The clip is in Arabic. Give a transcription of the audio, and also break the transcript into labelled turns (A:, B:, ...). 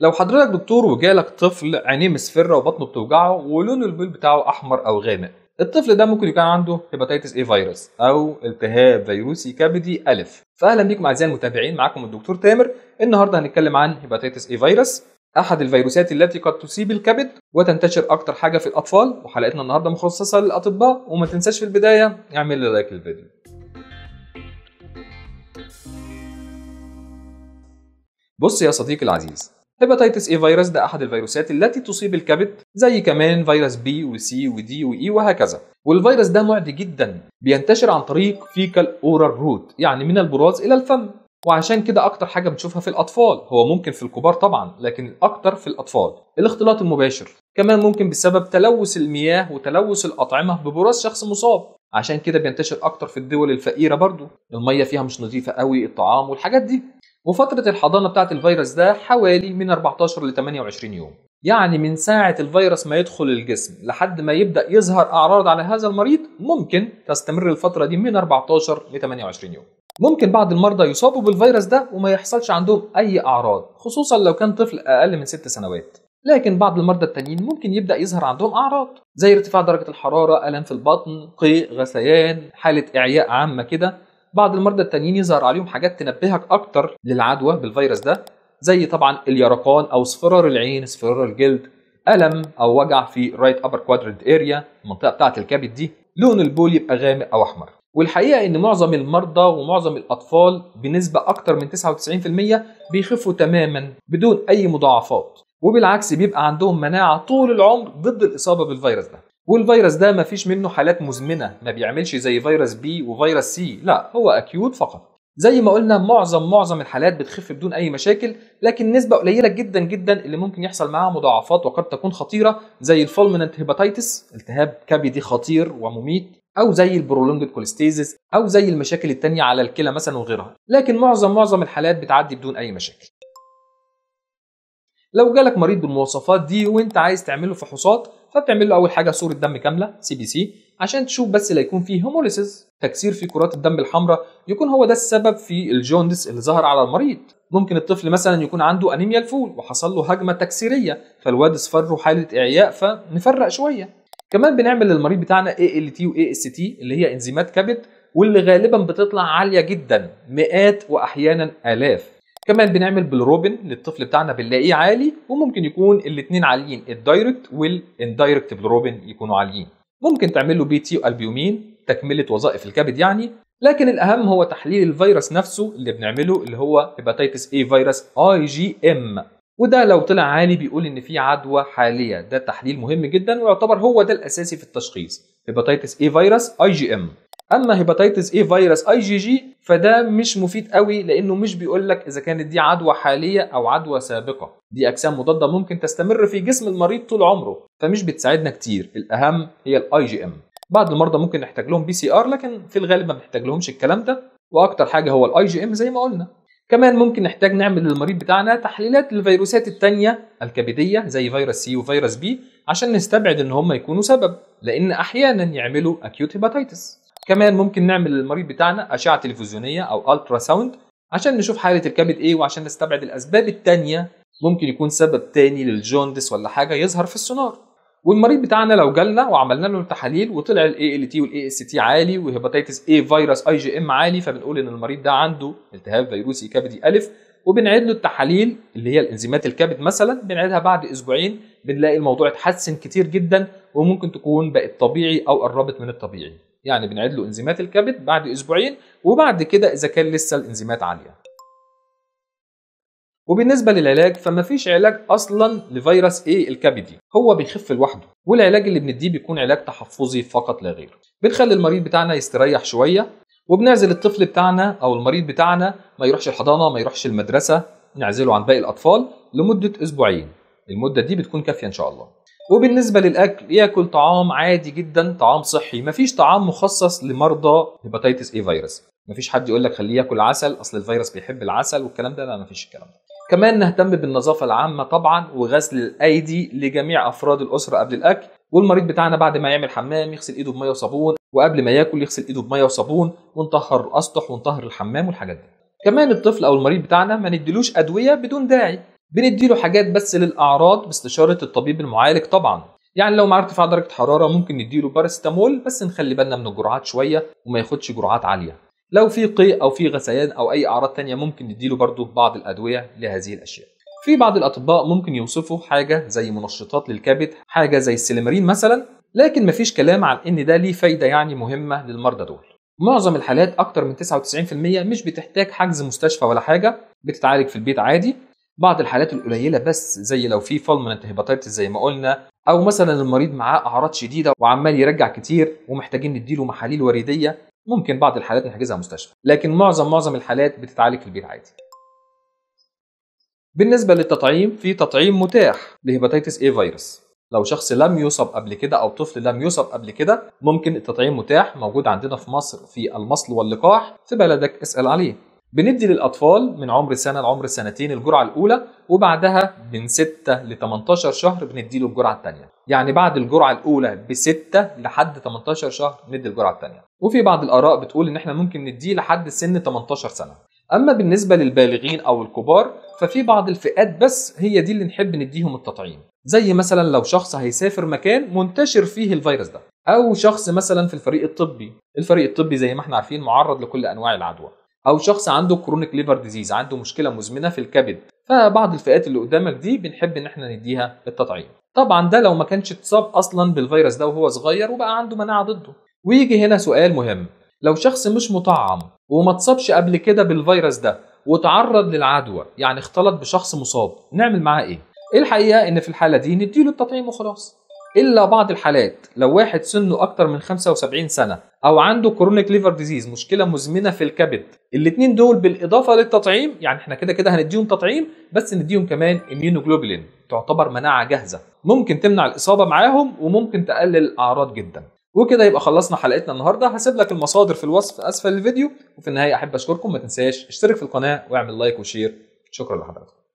A: لو حضرتك دكتور وجالك طفل عينيه مصفرة وبطنه بتوجعه ولون البول بتاعه أحمر أو غامق الطفل ده ممكن يكون عنده هيباتيتس اي فيروس او التهاب فيروسي كبدي الف فاهلا بيكم اعزائي المتابعين معاكم الدكتور تامر النهارده هنتكلم عن هيباتيتس اي فيروس احد الفيروسات التي قد تصيب الكبد وتنتشر اكتر حاجه في الاطفال وحلقتنا النهارده مخصصه للاطباء وما تنساش في البدايه اعمل لي لايك للفيديو بص يا صديقي العزيز هيباتيتس اي فيروس ده احد الفيروسات التي تصيب الكبد زي كمان فيروس بي وسي ودي واي e وهكذا والفيروس ده معدي جدا بينتشر عن طريق فيكال اورال روت يعني من البراز الى الفم وعشان كده اكتر حاجه بنشوفها في الاطفال هو ممكن في الكبار طبعا لكن الاكتر في الاطفال الاختلاط المباشر كمان ممكن بسبب تلوث المياه وتلوث الاطعمه ببراز شخص مصاب عشان كده بينتشر اكتر في الدول الفقيره برضو الميه فيها مش نظيفه قوي الطعام والحاجات دي وفترة الحضانة بتاعة الفيروس ده حوالي من 14 ل 28 يوم يعني من ساعة الفيروس ما يدخل الجسم لحد ما يبدأ يظهر أعراض على هذا المريض ممكن تستمر الفترة دي من 14 ل 28 يوم ممكن بعض المرضى يصابوا بالفيروس ده وما يحصلش عندهم أي أعراض خصوصا لو كان طفل أقل من 6 سنوات لكن بعض المرضى التانيين ممكن يبدا يظهر عندهم اعراض زي ارتفاع درجه الحراره الم في البطن قيء غثيان حاله اعياء عامه كده بعض المرضى التانيين يظهر عليهم حاجات تنبهك اكتر للعدوى بالفيروس ده زي طبعا اليرقان او اصفرار العين اصفرار الجلد الم او وجع في رايت ابر كوادرنت اريا المنطقه بتاعه الكبد دي لون البول يبقى غامق او احمر والحقيقه ان معظم المرضى ومعظم الاطفال بنسبه اكتر من 99% بيخفوا تماما بدون اي مضاعفات وبالعكس بيبقى عندهم مناعه طول العمر ضد الاصابه بالفيروس ده والفيروس ده ما فيش منه حالات مزمنة ما بيعملش زي فيروس بي وفيروس سي لا هو أكيوت فقط زي ما قلنا معظم معظم الحالات بتخف بدون اي مشاكل لكن نسبه قليله جدا جدا اللي ممكن يحصل معاها مضاعفات وقد تكون خطيره زي الفولمنت هيباتيتس التهاب كبدي خطير ومميت او زي البرولونجد كوليستيزيس او زي المشاكل التانية على الكلى مثلا وغيرها لكن معظم معظم الحالات بتعدي بدون اي مشاكل لو جالك مريض بالمواصفات دي وانت عايز تعمله فحوصات فبتعمل له اول حاجه صوره دم كامله سي بي سي عشان تشوف بس لا يكون فيه هيموليسيس تكسير في كرات الدم الحمراء يكون هو ده السبب في الجوندس اللي ظهر على المريض ممكن الطفل مثلا يكون عنده انيميا الفول وحصل له هجمه تكسيريه فالواد اصفر حاله اعياء فنفرق شويه كمان بنعمل للمريض بتاعنا اي ال تي واي اس تي اللي هي انزيمات كبد واللي غالبا بتطلع عاليه جدا مئات واحيانا الاف كمان بنعمل بالروبن للطفل بتاعنا بنلاقيه عالي وممكن يكون الاثنين عاليين الدايركت والاندايركت بالروبن يكونوا عاليين ممكن تعمل له بي تي والبيومين تكمله وظائف الكبد يعني لكن الاهم هو تحليل الفيروس نفسه اللي بنعمله اللي هو هيباتيتس اي فيروس اي جي ام وده لو طلع عالي بيقول ان في عدوى حاليه ده تحليل مهم جدا ويعتبر هو ده الاساسي في التشخيص هيباتيتس اي فيروس اي جي ام اما هيباتيتس اي فيروس اي جي جي فده مش مفيد قوي لانه مش بيقول لك اذا كانت دي عدوى حاليه او عدوى سابقه دي اجسام مضاده ممكن تستمر في جسم المريض طول عمره فمش بتساعدنا كتير الاهم هي الاي جي ام بعض المرضى ممكن نحتاج لهم بي سي ار لكن في الغالب ما بنحتاج لهمش الكلام ده واكتر حاجه هو الاي جي ام زي ما قلنا كمان ممكن نحتاج نعمل للمريض بتاعنا تحليلات للفيروسات التانية الكبدية زي فيروس سي وفيروس بي عشان نستبعد ان هم يكونوا سبب لان احيانا يعملوا acute hepatitis كمان ممكن نعمل للمريض بتاعنا اشعه تلفزيونيه او الترا ساوند عشان نشوف حاله الكبد ايه وعشان نستبعد الاسباب الثانيه ممكن يكون سبب تاني للجوندس ولا حاجه يظهر في السونار والمريض بتاعنا لو جالنا وعملنا له تحاليل وطلع الاي ال تي والاي اس تي عالي وهيباتيتس اي فيروس اي جي ام عالي فبنقول ان المريض ده عنده التهاب فيروسي كبدي الف وبنعيد له التحاليل اللي هي الانزيمات الكبد مثلا بنعيدها بعد اسبوعين بنلاقي الموضوع اتحسن كتير جدا وممكن تكون بقت طبيعي او قربت من الطبيعي يعني بنعيد له انزيمات الكبد بعد اسبوعين وبعد كده اذا كان لسه الانزيمات عاليه وبالنسبه للعلاج فما فيش علاج اصلا لفيروس ايه الكبدي هو بيخف لوحده والعلاج اللي بنديه بيكون علاج تحفظي فقط لا غير بنخلي المريض بتاعنا يستريح شويه وبنعزل الطفل بتاعنا او المريض بتاعنا ما يروحش الحضانه ما يروحش المدرسه نعزله عن باقي الاطفال لمده اسبوعين المده دي بتكون كافيه ان شاء الله وبالنسبه للاكل ياكل طعام عادي جدا طعام صحي مفيش طعام مخصص لمرضى هيباتيتس اي فيروس مفيش حد يقول لك خليه ياكل عسل اصل الفيروس بيحب العسل والكلام ده لا مفيش الكلام ده كمان نهتم بالنظافه العامه طبعا وغسل الايدي لجميع افراد الاسره قبل الاكل والمريض بتاعنا بعد ما يعمل حمام يغسل ايده بميه وصابون وقبل ما ياكل يغسل ايده بميه وصابون ونطهر الاسطح ونطهر الحمام والحاجات دي كمان الطفل او المريض بتاعنا ما نديلوش ادويه بدون داعي بنديله حاجات بس للاعراض باستشاره الطبيب المعالج طبعا يعني لو مع ارتفاع درجه حراره ممكن نديله بارستامول بس نخلي بالنا من الجرعات شويه وما ياخدش جرعات عاليه لو في قيء او في غثيان او اي اعراض تانية ممكن نديله برضه بعض الادويه لهذه الاشياء في بعض الاطباء ممكن يوصفوا حاجه زي منشطات للكبد حاجه زي السليمارين مثلا لكن مفيش كلام عن ان ده ليه فايده يعني مهمه للمرضى دول معظم الحالات اكتر من 99% مش بتحتاج حجز مستشفى ولا حاجه بتتعالج في البيت عادي بعض الحالات القليله بس زي لو في فال من الهيباتيتس زي ما قلنا او مثلا المريض معاه اعراض شديده وعمال يرجع كتير ومحتاجين نديله محاليل وريديه ممكن بعض الحالات نحجزها مستشفى لكن معظم معظم الحالات بتتعالج في البيت عادي بالنسبه للتطعيم في تطعيم متاح لهيباتيتس اي فيروس لو شخص لم يصب قبل كده او طفل لم يصب قبل كده ممكن التطعيم متاح موجود عندنا في مصر في المصل واللقاح في بلدك اسال عليه بندي للاطفال من عمر سنه لعمر سنتين الجرعه الاولى وبعدها من 6 ل 18 شهر بندي له الجرعه الثانيه يعني بعد الجرعه الاولى ب 6 لحد 18 شهر ندي الجرعه الثانيه وفي بعض الاراء بتقول ان احنا ممكن نديه لحد سن 18 سنه اما بالنسبه للبالغين او الكبار ففي بعض الفئات بس هي دي اللي نحب نديهم التطعيم زي مثلا لو شخص هيسافر مكان منتشر فيه الفيروس ده او شخص مثلا في الفريق الطبي الفريق الطبي زي ما احنا عارفين معرض لكل انواع العدوى او شخص عنده كرونيك ليفر ديزيز عنده مشكله مزمنه في الكبد فبعض الفئات اللي قدامك دي بنحب ان احنا نديها التطعيم طبعا ده لو ما كانش اتصاب اصلا بالفيروس ده وهو صغير وبقى عنده مناعه ضده ويجي هنا سؤال مهم لو شخص مش مطعم وما اتصابش قبل كده بالفيروس ده وتعرض للعدوى يعني اختلط بشخص مصاب نعمل معاه ايه, إيه الحقيقه ان في الحاله دي نديله التطعيم وخلاص الا بعض الحالات لو واحد سنه اكتر من 75 سنه او عنده كرونيك ليفر ديزيز مشكله مزمنه في الكبد الاثنين دول بالاضافه للتطعيم يعني احنا كده كده هنديهم تطعيم بس نديهم كمان اميونوجلوبولين تعتبر مناعه جاهزه ممكن تمنع الاصابه معاهم وممكن تقلل الاعراض جدا وكده يبقى خلصنا حلقتنا النهارده هسيب لك المصادر في الوصف اسفل الفيديو وفي النهايه احب اشكركم ما تنساش اشترك في القناه واعمل لايك وشير شكرا لحضرتك